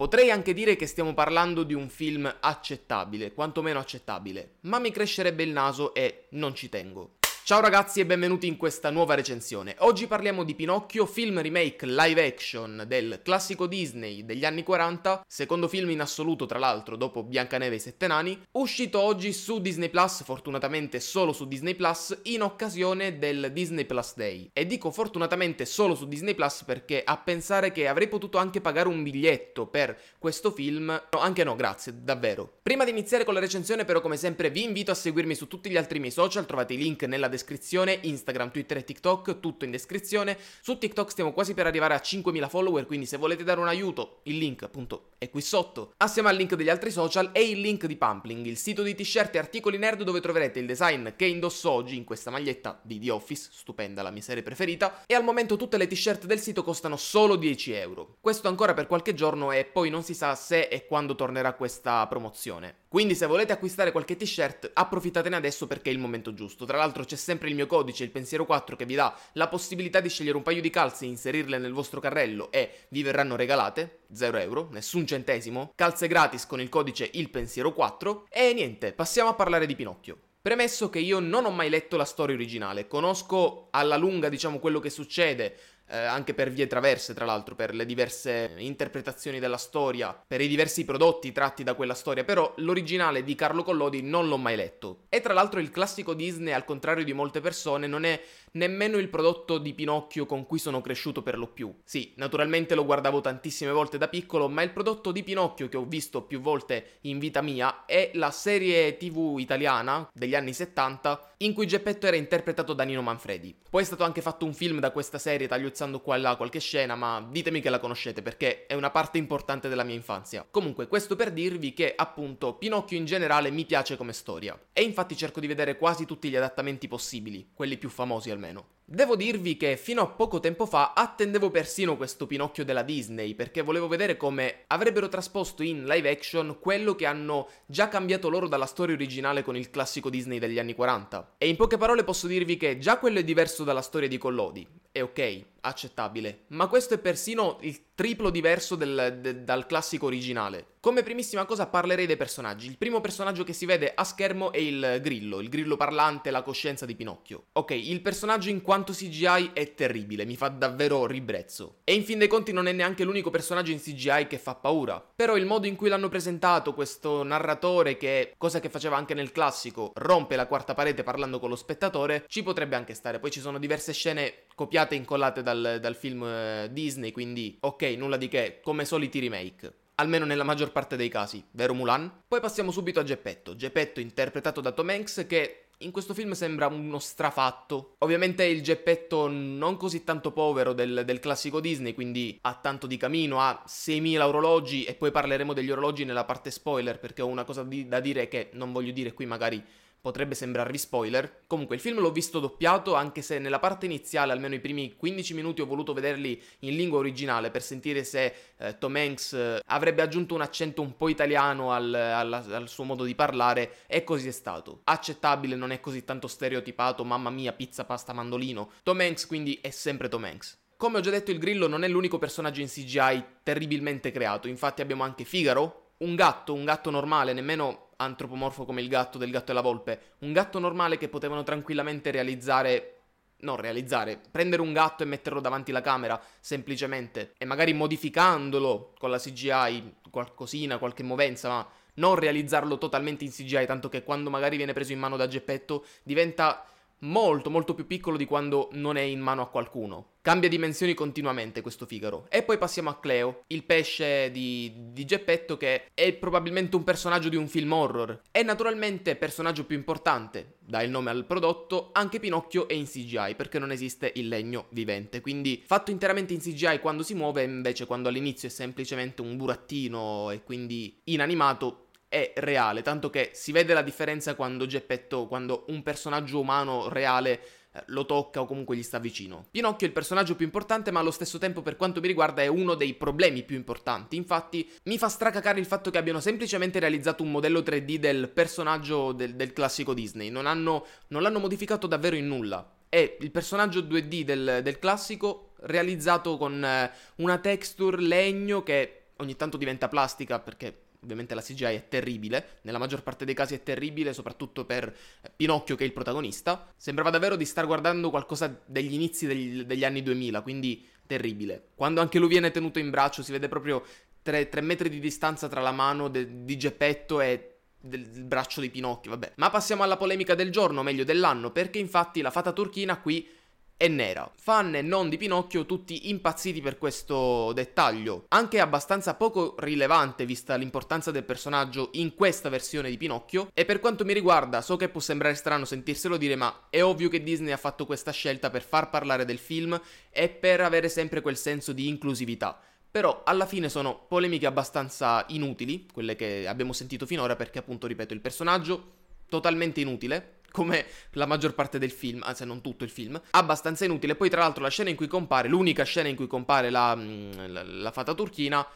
Potrei anche dire che stiamo parlando di un film accettabile, quantomeno accettabile, ma mi crescerebbe il naso e non ci tengo. Ciao ragazzi e benvenuti in questa nuova recensione. Oggi parliamo di Pinocchio, film remake live action del classico Disney degli anni 40, secondo film in assoluto tra l'altro dopo Biancaneve e i Sette Nani, uscito oggi su Disney Plus, fortunatamente solo su Disney Plus, in occasione del Disney Plus Day. E dico fortunatamente solo su Disney Plus perché a pensare che avrei potuto anche pagare un biglietto per questo film, no, anche no, grazie, davvero. Prima di iniziare con la recensione però come sempre vi invito a seguirmi su tutti gli altri miei social, trovate i link nella descrizione descrizione, Instagram, Twitter e TikTok, tutto in descrizione. Su TikTok stiamo quasi per arrivare a 5.000 follower, quindi se volete dare un aiuto, il link appunto è qui sotto, assieme al link degli altri social e il link di Pumpling, il sito di t-shirt e articoli nerd dove troverete il design che indosso oggi in questa maglietta di The Office, stupenda la mia serie preferita, e al momento tutte le t-shirt del sito costano solo 10 euro. Questo ancora per qualche giorno e poi non si sa se e quando tornerà questa promozione. Quindi se volete acquistare qualche t-shirt approfittatene adesso perché è il momento giusto. Tra l'altro c'è sempre il mio codice, il pensiero 4, che vi dà la possibilità di scegliere un paio di calze, inserirle nel vostro carrello e vi verranno regalate 0 euro, nessun centesimo, calze gratis con il codice il pensiero 4 e niente, passiamo a parlare di Pinocchio. Premesso che io non ho mai letto la storia originale, conosco alla lunga diciamo quello che succede, eh, anche per vie traverse, tra l'altro, per le diverse interpretazioni della storia, per i diversi prodotti tratti da quella storia, però l'originale di Carlo Collodi non l'ho mai letto. E tra l'altro il classico Disney, al contrario di molte persone, non è nemmeno il prodotto di Pinocchio con cui sono cresciuto per lo più. Sì, naturalmente lo guardavo tantissime volte da piccolo, ma il prodotto di Pinocchio che ho visto più volte in vita mia è la serie TV italiana degli anni 70 in cui Geppetto era interpretato da Nino Manfredi. Poi è stato anche fatto un film da questa serie tagliuzzando qua e là qualche scena, ma ditemi che la conoscete perché è una parte importante della mia infanzia. Comunque, questo per dirvi che appunto Pinocchio in generale mi piace come storia e infatti cerco di vedere quasi tutti gli adattamenti possibili, quelli più famosi almeno almeno Devo dirvi che fino a poco tempo fa attendevo persino questo Pinocchio della Disney perché volevo vedere come avrebbero trasposto in live action quello che hanno già cambiato loro dalla storia originale con il classico Disney degli anni 40. E in poche parole posso dirvi che già quello è diverso dalla storia di Collodi. È ok, accettabile, ma questo è persino il triplo diverso del, de, dal classico originale. Come primissima cosa parlerei dei personaggi. Il primo personaggio che si vede a schermo è il grillo, il grillo parlante, la coscienza di Pinocchio. Ok, il personaggio in quanto quanto CGI è terribile, mi fa davvero ribrezzo. E in fin dei conti non è neanche l'unico personaggio in CGI che fa paura, però il modo in cui l'hanno presentato questo narratore che, cosa che faceva anche nel classico, rompe la quarta parete parlando con lo spettatore, ci potrebbe anche stare. Poi ci sono diverse scene copiate e incollate dal, dal film eh, Disney, quindi ok, nulla di che, come soliti remake almeno nella maggior parte dei casi, vero Mulan? Poi passiamo subito a Geppetto, Geppetto interpretato da Tom Hanks che in questo film sembra uno strafatto. Ovviamente il geppetto non così tanto povero del, del, classico Disney, quindi ha tanto di camino, ha 6.000 orologi e poi parleremo degli orologi nella parte spoiler perché ho una cosa di, da dire che non voglio dire qui magari Potrebbe sembrarvi spoiler. Comunque il film l'ho visto doppiato, anche se nella parte iniziale, almeno i primi 15 minuti, ho voluto vederli in lingua originale per sentire se eh, Tom Hanks eh, avrebbe aggiunto un accento un po' italiano al, al, al, suo modo di parlare, e così è stato. Accettabile, non è così tanto stereotipato, mamma mia, pizza, pasta, mandolino. Tom Hanks quindi è sempre Tom Hanks. Come ho già detto, il grillo non è l'unico personaggio in CGI terribilmente creato, infatti abbiamo anche Figaro, un gatto, un gatto normale, nemmeno antropomorfo come il gatto del gatto e la volpe, un gatto normale che potevano tranquillamente realizzare non realizzare, prendere un gatto e metterlo davanti alla camera, semplicemente, e magari modificandolo con la CGI, qualcosina, qualche movenza, ma non realizzarlo totalmente in CGI, tanto che quando magari viene preso in mano da Geppetto diventa molto molto più piccolo di quando non è in mano a qualcuno. Cambia dimensioni continuamente questo Figaro. E poi passiamo a Cleo, il pesce di, di Geppetto che è probabilmente un personaggio di un film horror. È naturalmente personaggio più importante, dà il nome al prodotto, anche Pinocchio è in CGI perché non esiste il legno vivente. Quindi fatto interamente in CGI quando si muove, invece quando all'inizio è semplicemente un burattino e quindi inanimato, è reale, tanto che si vede la differenza quando Geppetto, quando un personaggio umano reale eh, lo tocca o comunque gli sta vicino. Pinocchio è il personaggio più importante, ma allo stesso tempo, per quanto mi riguarda, è uno dei problemi più importanti. Infatti, mi fa stracacare il fatto che abbiano semplicemente realizzato un modello 3D del personaggio del, del classico Disney. Non, hanno, non, l'hanno modificato davvero in nulla. È il personaggio 2D del, del classico realizzato con eh, una texture legno che ogni tanto diventa plastica perché ovviamente la CGI è terribile, nella maggior parte dei casi è terribile soprattutto per eh, Pinocchio che è il protagonista, sembrava davvero di star guardando qualcosa degli inizi degli, degli anni 2000, quindi terribile. Quando anche lui viene tenuto in braccio si vede proprio 3, metri di distanza tra la mano de, di Geppetto e del, del, braccio di Pinocchio, vabbè. Ma passiamo alla polemica del giorno, meglio dell'anno, perché infatti la fata turchina qui e nera. Fan e non di Pinocchio tutti impazziti per questo dettaglio, anche abbastanza poco rilevante vista l'importanza del personaggio in questa versione di Pinocchio, e per quanto mi riguarda so che può sembrare strano sentirselo dire, ma è ovvio che Disney ha fatto questa scelta per far parlare del film e per avere sempre quel senso di inclusività. Però alla fine sono polemiche abbastanza inutili, quelle che abbiamo sentito finora, perché appunto, ripeto, il personaggio totalmente inutile, come la maggior parte del film, ah, se non tutto il film, abbastanza inutile. Poi tra l'altro la scena in cui compare, l'unica scena in cui compare la, mm, la, la fata turchina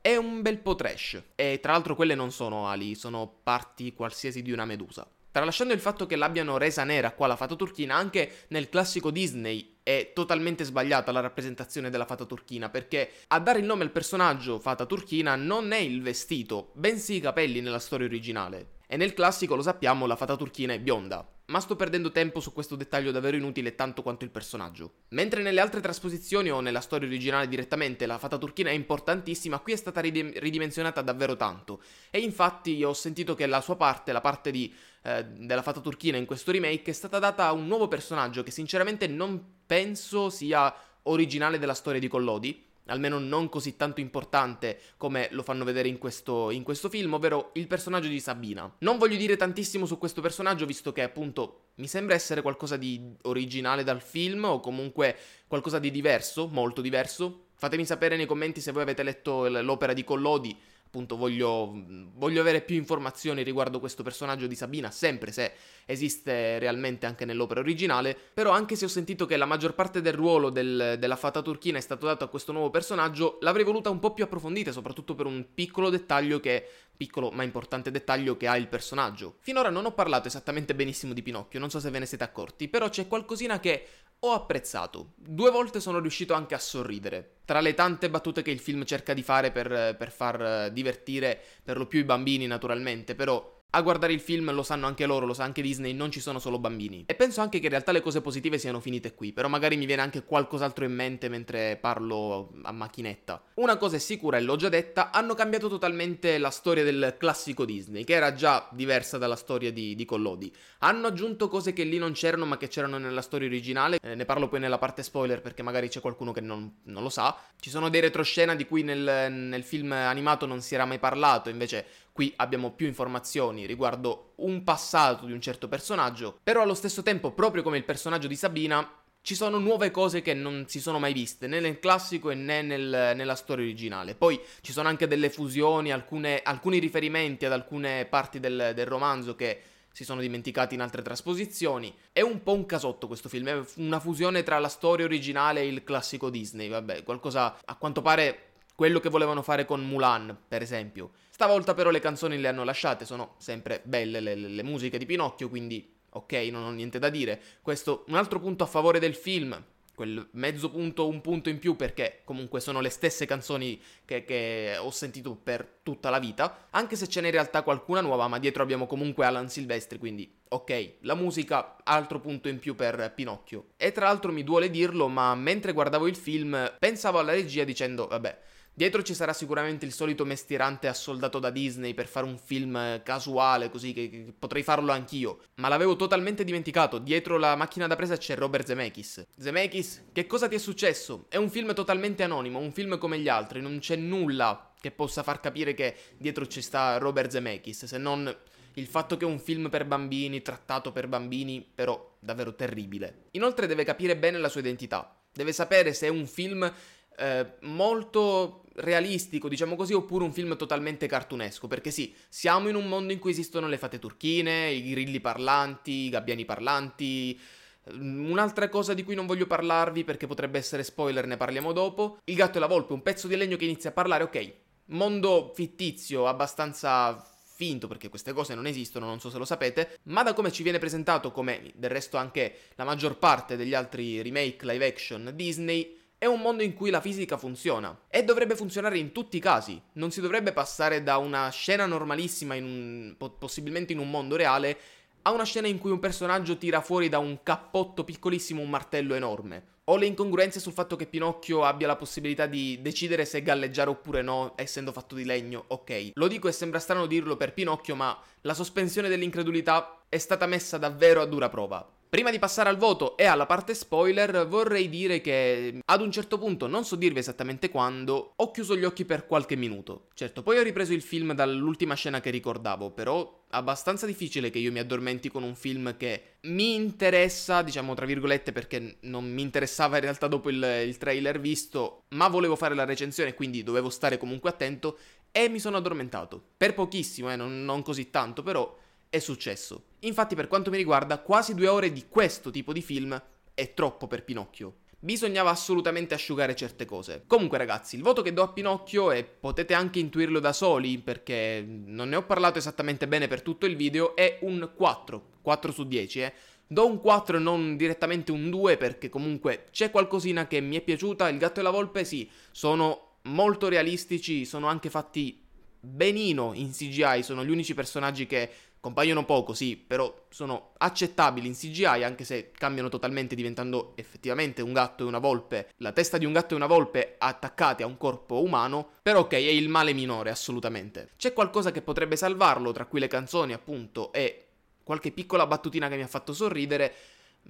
è un bel po' trash. E tra l'altro quelle non sono ali, sono parti qualsiasi di una medusa. Tralasciando il fatto che l'abbiano resa nera qua la fata turchina, anche nel classico Disney è totalmente sbagliata la rappresentazione della fata turchina, perché a dare il nome al personaggio fata turchina non è il vestito, bensì i capelli nella storia originale. E nel classico, lo sappiamo, la fata turchina è bionda, ma sto perdendo tempo su questo dettaglio davvero inutile tanto quanto il personaggio. Mentre nelle altre trasposizioni o nella storia originale direttamente la fata turchina è importantissima, qui è stata ridim- ridimensionata davvero tanto. E infatti ho sentito che la sua parte, la parte di, eh, della fata turchina in questo remake, è stata data a un nuovo personaggio che sinceramente non penso sia originale della storia di Collodi, almeno non così tanto importante come lo fanno vedere in questo, in questo film, ovvero il personaggio di Sabina. Non voglio dire tantissimo su questo personaggio, visto che appunto mi sembra essere qualcosa di originale dal film o comunque qualcosa di diverso, molto diverso. Fatemi sapere nei commenti se voi avete letto l'opera di Collodi appunto voglio, voglio, avere più informazioni riguardo questo personaggio di Sabina, sempre se esiste realmente anche nell'opera originale, però anche se ho sentito che la maggior parte del ruolo del, della fata turchina è stato dato a questo nuovo personaggio, l'avrei voluta un po' più approfondita, soprattutto per un piccolo dettaglio che piccolo ma importante dettaglio che ha il personaggio. Finora non ho parlato esattamente benissimo di Pinocchio, non so se ve ne siete accorti, però c'è qualcosina che ho apprezzato. Due volte sono riuscito anche a sorridere. Tra le tante battute che il film cerca di fare per, per far eh, divertire per lo più i bambini, naturalmente, però a guardare il film lo sanno anche loro, lo sa anche Disney, non ci sono solo bambini. E penso anche che in realtà le cose positive siano finite qui, però magari mi viene anche qualcos'altro in mente mentre parlo a macchinetta. Una cosa è sicura, e l'ho già detta, hanno cambiato totalmente la storia del classico Disney, che era già diversa dalla storia di, di Collodi. Hanno aggiunto cose che lì non c'erano, ma che c'erano nella storia originale, eh, ne parlo poi nella parte spoiler perché magari c'è qualcuno che non, non lo sa. Ci sono dei retroscena di cui nel, nel film animato non si era mai parlato, invece Qui abbiamo più informazioni riguardo un passato di un certo personaggio, però allo stesso tempo, proprio come il personaggio di Sabina, ci sono nuove cose che non si sono mai viste, né nel classico né nel, nella storia originale. Poi ci sono anche delle fusioni, alcune, alcuni riferimenti ad alcune parti del, del romanzo che si sono dimenticati in altre trasposizioni. È un po' un casotto questo film, è una fusione tra la storia originale e il classico Disney, vabbè, qualcosa a quanto pare quello che volevano fare con Mulan, per esempio. Stavolta però le canzoni le hanno lasciate, sono sempre belle le, le, musiche di Pinocchio, quindi ok, non ho niente da dire. Questo un altro punto a favore del film, quel mezzo punto, un punto in più, perché comunque sono le stesse canzoni che, che, ho sentito per tutta la vita, anche se ce n'è in realtà qualcuna nuova, ma dietro abbiamo comunque Alan Silvestri, quindi ok, la musica, altro punto in più per Pinocchio. E tra l'altro mi duole dirlo, ma mentre guardavo il film pensavo alla regia dicendo, vabbè, Dietro ci sarà sicuramente il solito mestierante assoldato da Disney per fare un film eh, casuale, così che, che, potrei farlo anch'io. Ma l'avevo totalmente dimenticato, dietro la macchina da presa c'è Robert Zemeckis. Zemeckis, che cosa ti è successo? È un film totalmente anonimo, un film come gli altri, non c'è nulla che possa far capire che dietro ci sta Robert Zemeckis, se non il fatto che è un film per bambini, trattato per bambini, però davvero terribile. Inoltre deve capire bene la sua identità, deve sapere se è un film eh, molto realistico, diciamo così, oppure un film totalmente cartunesco, perché sì, siamo in un mondo in cui esistono le fate turchine, i grilli parlanti, i gabbiani parlanti. Mm, un'altra cosa di cui non voglio parlarvi perché potrebbe essere spoiler, ne parliamo dopo. Il gatto e la volpe, un pezzo di legno che inizia a parlare, ok. Mondo fittizio, abbastanza finto perché queste cose non esistono, non so se lo sapete, ma da come ci viene presentato, come del resto anche la maggior parte degli altri remake live action Disney, è un mondo in cui la fisica funziona e dovrebbe funzionare in tutti i casi. Non si dovrebbe passare da una scena normalissima, in un, possibilmente in un mondo reale, a una scena in cui un personaggio tira fuori da un cappotto piccolissimo un martello enorme. Ho le incongruenze sul fatto che Pinocchio abbia la possibilità di decidere se galleggiare oppure no, essendo fatto di legno, ok. Lo dico e sembra strano dirlo per Pinocchio, ma la sospensione dell'incredulità è stata messa davvero a dura prova. Prima di passare al voto e alla parte spoiler, vorrei dire che mm, ad un certo punto, non so dirvi esattamente quando, ho chiuso gli occhi per qualche minuto. Certo, poi ho ripreso il film dall'ultima scena che ricordavo, però abbastanza difficile che io mi addormenti con un film che mi interessa, diciamo tra virgolette, perché non mi interessava in realtà dopo il, il trailer visto, ma volevo fare la recensione, quindi dovevo stare comunque attento e mi sono addormentato. Per pochissimo, eh, non, non così tanto, però è successo. Infatti per quanto mi riguarda quasi due ore di questo tipo di film è troppo per Pinocchio bisognava assolutamente asciugare certe cose. Comunque ragazzi, il voto che do a Pinocchio e potete anche intuirlo da soli perché non ne ho parlato esattamente bene per tutto il video, è un 4, 4 su 10 eh. Do un 4 e non direttamente un 2 perché comunque c'è qualcosina che mi è piaciuta, il gatto e la volpe sì, sono molto realistici, sono anche fatti benino in CGI, sono gli unici personaggi che compaiono poco, sì, però sono accettabili in CGI anche se cambiano totalmente diventando effettivamente un gatto e una volpe, la testa di un gatto e una volpe attaccati a un corpo umano, però ok, è il male minore assolutamente. C'è qualcosa che potrebbe salvarlo, tra cui le canzoni appunto e qualche piccola battutina che mi ha fatto sorridere,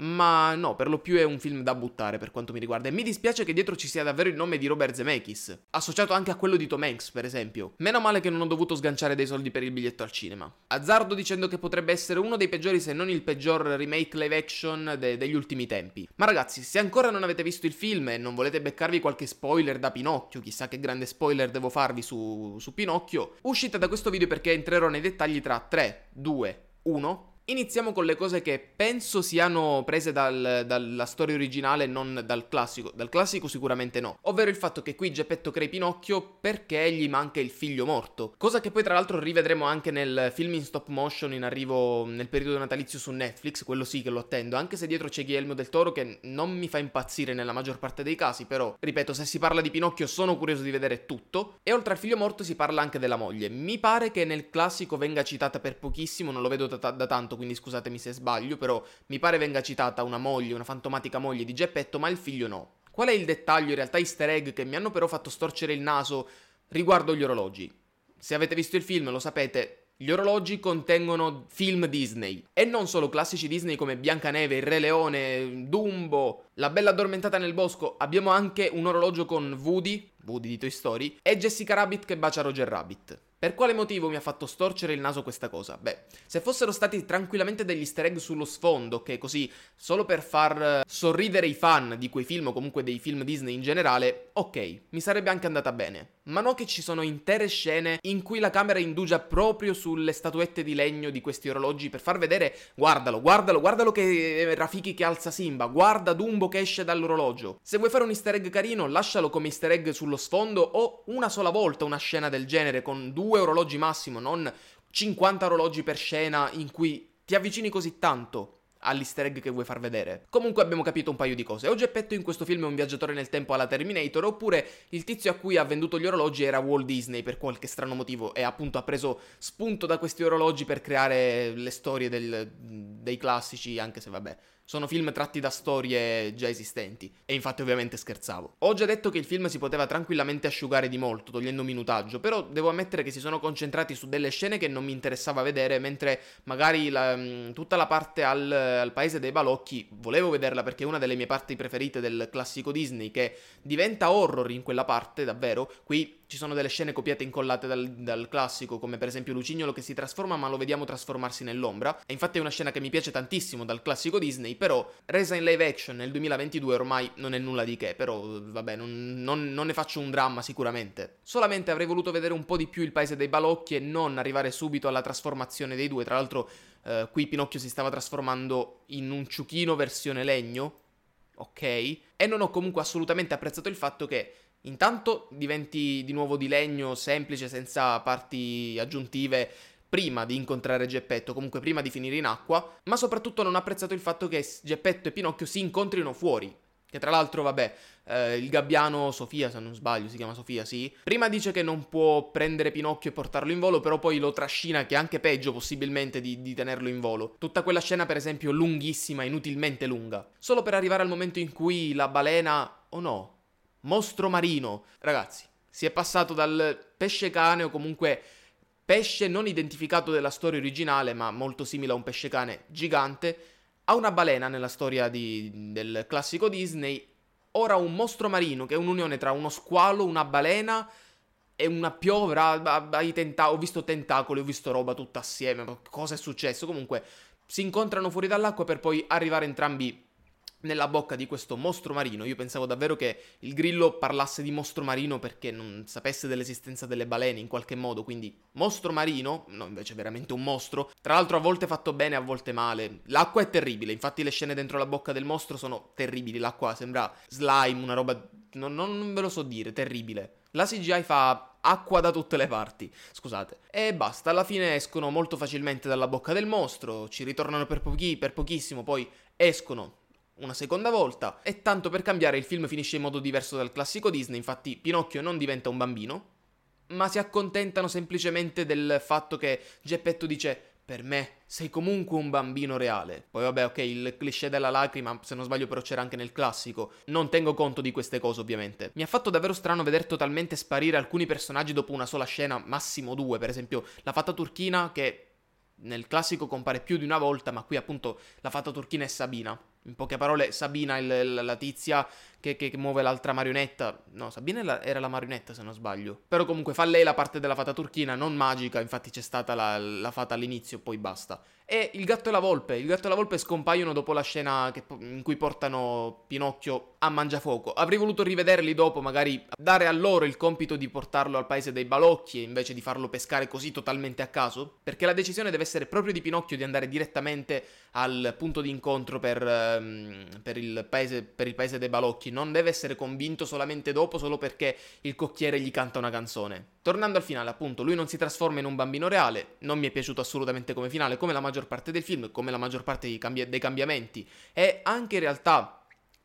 ma no, per lo più è un film da buttare per quanto mi riguarda e mi dispiace che dietro ci sia davvero il nome di Robert Zemeckis, associato anche a quello di Tom Hanks per esempio. Meno male che non ho dovuto sganciare dei soldi per il biglietto al cinema. Azzardo dicendo che potrebbe essere uno dei peggiori se non il peggior remake live action de- degli ultimi tempi. Ma ragazzi, se ancora non avete visto il film e non volete beccarvi qualche spoiler da Pinocchio, chissà che grande spoiler devo farvi su, su Pinocchio, uscite da questo video perché entrerò nei dettagli tra 3, 2, 1 Iniziamo con le cose che penso siano prese dal, dalla storia originale non dal classico. Dal classico sicuramente no. Ovvero il fatto che qui Geppetto crea Pinocchio perché gli manca il figlio morto. Cosa che poi tra l'altro rivedremo anche nel film in stop motion in arrivo nel periodo natalizio su Netflix, quello sì che lo attendo, anche se dietro c'è Guillermo del Toro che non mi fa impazzire nella maggior parte dei casi, però ripeto, se si parla di Pinocchio sono curioso di vedere tutto. E oltre al figlio morto si parla anche della moglie. Mi pare che nel classico venga citata per pochissimo, non lo vedo da, da tanto quindi scusatemi se sbaglio, però mi pare venga citata una moglie, una fantomatica moglie di Geppetto, ma il figlio no. Qual è il dettaglio, in realtà easter egg, che mi hanno però fatto storcere il naso riguardo gli orologi? Se avete visto il film lo sapete, gli orologi contengono film Disney e non solo classici Disney come Biancaneve, Il Re Leone, Dumbo, La Bella Addormentata nel Bosco. Abbiamo anche un orologio con Woody, Woody di Toy Story, e Jessica Rabbit che bacia Roger Rabbit. Per quale motivo mi ha fatto storcere il naso questa cosa? Beh, se fossero stati tranquillamente degli easter egg sullo sfondo, che così, solo per far eh, sorridere i fan di quei film o comunque dei film Disney in generale, ok, mi sarebbe anche andata bene. Ma no che ci sono intere scene in cui la camera indugia proprio sulle statuette di legno di questi orologi per far vedere, guardalo, guardalo, guardalo che eh, Rafiki che alza Simba, guarda Dumbo che esce dall'orologio. Se vuoi fare un easter egg carino, lascialo come easter egg sullo sfondo o una sola volta una scena del genere con due due orologi massimo, non 50 orologi per scena in cui ti avvicini così tanto all'easter egg che vuoi far vedere. Comunque abbiamo capito un paio di cose. O Geppetto in questo film è un viaggiatore nel tempo alla Terminator, oppure il tizio a cui ha venduto gli orologi era Walt Disney per qualche strano motivo e appunto ha preso spunto da questi orologi per creare le storie del, dei classici, anche se vabbè, sono film tratti da storie già esistenti. E infatti ovviamente scherzavo. Ho già detto che il film si poteva tranquillamente asciugare di molto, togliendo minutaggio, però devo ammettere che si sono concentrati su delle scene che non mi interessava vedere, mentre magari la, mm, tutta la parte al, al paese dei balocchi volevo vederla perché è una delle mie parti preferite del classico Disney, che diventa horror in quella parte, davvero. Qui ci sono delle scene copiate e incollate dal, dal, classico, come per esempio Lucignolo che si trasforma ma lo vediamo trasformarsi nell'ombra. E infatti è una scena che mi piace tantissimo dal classico Disney, però resa in live action nel 2022 ormai non è nulla di che, però vabbè, non, non, non ne faccio un dramma sicuramente. Solamente avrei voluto vedere un po' di più il paese dei balocchi e non arrivare subito alla trasformazione dei due. Tra l'altro eh, qui Pinocchio si stava trasformando in un ciuchino versione legno, ok? E non ho comunque assolutamente apprezzato il fatto che Intanto diventi di nuovo di legno semplice senza parti aggiuntive prima di incontrare Geppetto, comunque prima di finire in acqua, ma soprattutto non ha apprezzato il fatto che Geppetto e Pinocchio si incontrino fuori. Che tra l'altro, vabbè, eh, il gabbiano Sofia, se non sbaglio, si chiama Sofia, sì. Prima dice che non può prendere Pinocchio e portarlo in volo, però poi lo trascina, che è anche peggio possibilmente di, di tenerlo in volo. Tutta quella scena, per esempio, lunghissima, inutilmente lunga. Solo per arrivare al momento in cui la balena, o oh no, mostro marino. Ragazzi, si è passato dal pesce cane o comunque pesce non identificato della storia originale, ma molto simile a un pesce cane gigante, a una balena nella storia di, del classico Disney, ora un mostro marino che è un'unione tra uno squalo, una balena e una piovra, ah, ah, tenta- ho visto tentacoli, ho visto roba tutta assieme, cosa è successo? Comunque si incontrano fuori dall'acqua per poi arrivare entrambi nella bocca di questo mostro marino. Io pensavo davvero che il grillo parlasse di mostro marino perché non sapesse dell'esistenza delle balene in qualche modo, quindi mostro marino, no invece veramente un mostro. Tra l'altro a volte fatto bene, a volte male. L'acqua è terribile, infatti le scene dentro la bocca del mostro sono terribili, l'acqua sembra slime, una roba... non, non, non ve lo so dire, terribile. La CGI fa acqua da tutte le parti, scusate. E basta, alla fine escono molto facilmente dalla bocca del mostro, ci ritornano per, pochi, per pochissimo, poi escono una seconda volta e tanto per cambiare il film finisce in modo diverso dal classico Disney, infatti Pinocchio non diventa un bambino, ma si accontentano semplicemente del fatto che Geppetto dice per me sei comunque un bambino reale. Poi vabbè, ok, il cliché della lacrima, se non sbaglio però c'era anche nel classico. Non tengo conto di queste cose ovviamente. Mi ha fatto davvero strano vedere totalmente sparire alcuni personaggi dopo una sola scena, massimo due, per esempio la fatta turchina che nel classico compare più di una volta, ma qui appunto la fatta turchina è Sabina. In poche parole, Sabina, il, la, tizia che, che, muove l'altra marionetta. No, Sabina era la, era la marionetta, se non sbaglio. Però comunque fa lei la parte della fata turchina, non magica. Infatti c'è stata la, la fata all'inizio, poi basta. E il gatto e la volpe. Il gatto e la volpe scompaiono dopo la scena che, in cui portano Pinocchio a Mangiafuoco. Avrei voluto rivederli dopo, magari dare a loro il compito di portarlo al paese dei balocchi invece di farlo pescare così totalmente a caso. Perché la decisione deve essere proprio di Pinocchio di andare direttamente al punto di incontro per, ehm, per, il paese, per, il paese, dei balocchi, non deve essere convinto solamente dopo solo perché il cocchiere gli canta una canzone. Tornando al finale, appunto, lui non si trasforma in un bambino reale, non mi è piaciuto assolutamente come finale, come la maggior parte del film, come la maggior parte dei, cambi- dei cambiamenti, e anche in realtà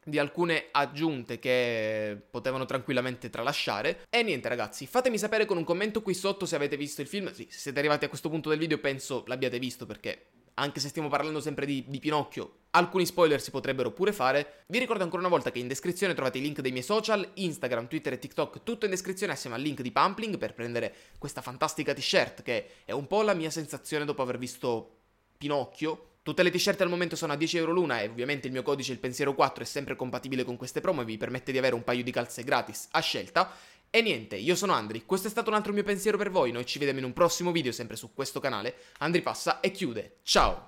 di alcune aggiunte che potevano tranquillamente tralasciare. E niente ragazzi, fatemi sapere con un commento qui sotto se avete visto il film. Sì, se siete arrivati a questo punto del video penso l'abbiate visto perché anche se stiamo parlando sempre di, di, Pinocchio, alcuni spoiler si potrebbero pure fare, vi ricordo ancora una volta che in descrizione trovate i link dei miei social, Instagram, Twitter e TikTok, tutto in descrizione assieme al link di Pumpling per prendere questa fantastica t-shirt che è un po' la mia sensazione dopo aver visto Pinocchio. Tutte le t-shirt al momento sono a 10 euro l'una e ovviamente il mio codice il pensiero 4 è sempre compatibile con queste promo e vi permette di avere un paio di calze gratis a scelta. E niente, io sono Andri, questo è stato un altro mio pensiero per voi, noi ci vediamo in un prossimo video sempre su questo canale, Andri passa e chiude, ciao!